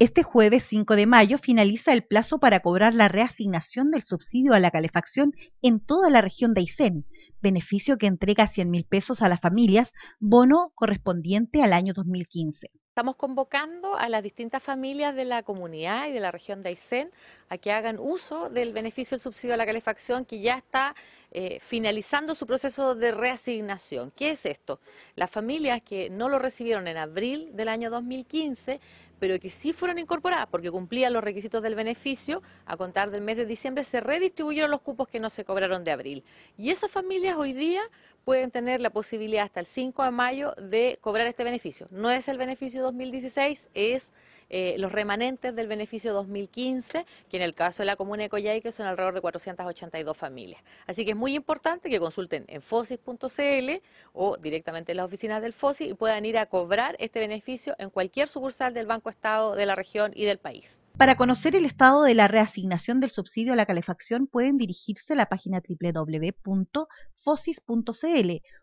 Este jueves 5 de mayo finaliza el plazo para cobrar la reasignación del subsidio a la calefacción en toda la región de Aysén, beneficio que entrega 100 mil pesos a las familias, bono correspondiente al año 2015. Estamos convocando a las distintas familias de la comunidad y de la región de Aysén a que hagan uso del beneficio del subsidio a la calefacción que ya está eh, finalizando su proceso de reasignación. ¿Qué es esto? Las familias que no lo recibieron en abril del año 2015 pero que sí fueron incorporadas porque cumplían los requisitos del beneficio, a contar del mes de diciembre se redistribuyeron los cupos que no se cobraron de abril. Y esas familias hoy día pueden tener la posibilidad hasta el 5 de mayo de cobrar este beneficio. No es el beneficio 2016, es eh, los remanentes del beneficio 2015, que en el caso de la comuna de Coyhaique son alrededor de 482 familias. Así que es muy importante que consulten en fosis.cl o directamente en las oficinas del FOSI y puedan ir a cobrar este beneficio en cualquier sucursal del Banco Estado de la región y del país. Para conocer el estado de la reasignación del subsidio a la calefacción pueden dirigirse a la página www.fosis.cl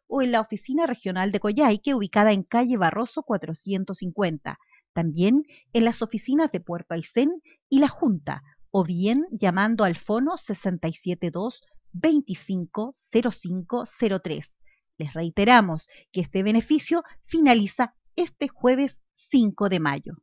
o en la oficina regional de Coyhaique ubicada en calle Barroso 450 también en las oficinas de Puerto Aysén y la Junta, o bien llamando al fono 672 250503. Les reiteramos que este beneficio finaliza este jueves 5 de mayo.